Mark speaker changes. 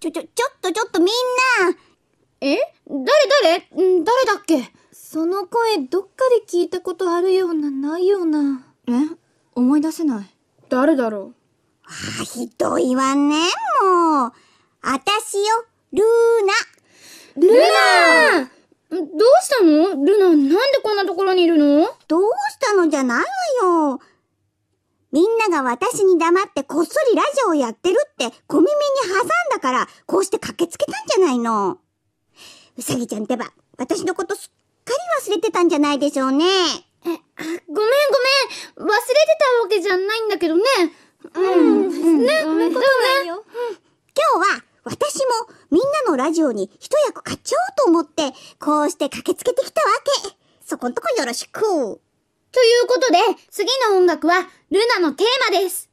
Speaker 1: ちょ、ちょ、ちょっとちょっとみんなえ誰誰誰だっけその声どっかで聞いたことあるような、ないような。え思い出せない。誰だろうあ、ひどいわね、もう。
Speaker 2: あたしよ、ルーナ。ルーナどうしたのルナ、なんでこんなところにいるのどうしたのじゃないわよ。みんなが私に黙ってこっそりラジオをやってるって小耳に挟んだから、こうして駆けつけたんじゃないの。うさぎちゃんってば、私のことすっかり忘れてたんじゃないでしょうね。え、ごめんごめん。忘れてたわけじゃないんだけどね。うん。うん、ね、ごめん今日
Speaker 3: は、
Speaker 2: 私もみんなのラジオに一役買っちゃおうと思って、こうして駆けつけてきたわけ。そこんとこよろしく。ということで、次の音楽は、ルナのテーマです。